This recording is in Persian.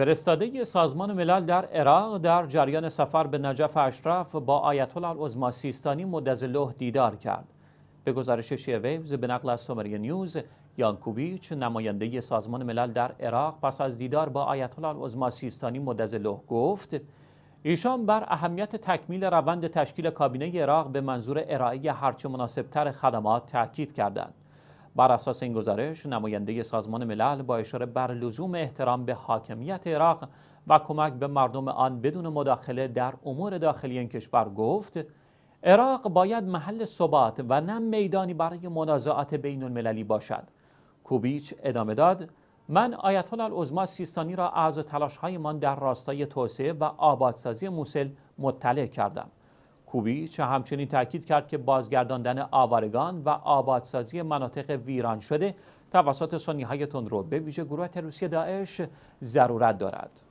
فرستاده سازمان ملل در عراق در جریان سفر به نجف اشرف با آیت الله العظما سیستانی مدظله دیدار کرد. به گزارش شیویوز به نقل از سومری نیوز، یانکوویچ نماینده سازمان ملل در عراق پس از دیدار با آیت الله العظما سیستانی مدظله گفت ایشان بر اهمیت تکمیل روند تشکیل کابینه عراق به منظور ارائه هرچه مناسبتر خدمات تاکید کردند. بر اساس این گزارش نماینده سازمان ملل با اشاره بر لزوم احترام به حاکمیت عراق و کمک به مردم آن بدون مداخله در امور داخلی این کشور گفت عراق باید محل ثبات و نه میدانی برای منازعات بین المللی باشد کوبیچ ادامه داد من آیت الله العظما سیستانی را از من در راستای توسعه و آبادسازی موسل مطلع کردم چه همچنین تاکید کرد که بازگرداندن آوارگان و آبادسازی مناطق ویران شده توسط سنی های تندرو به ویژه گروه تروسی داعش ضرورت دارد.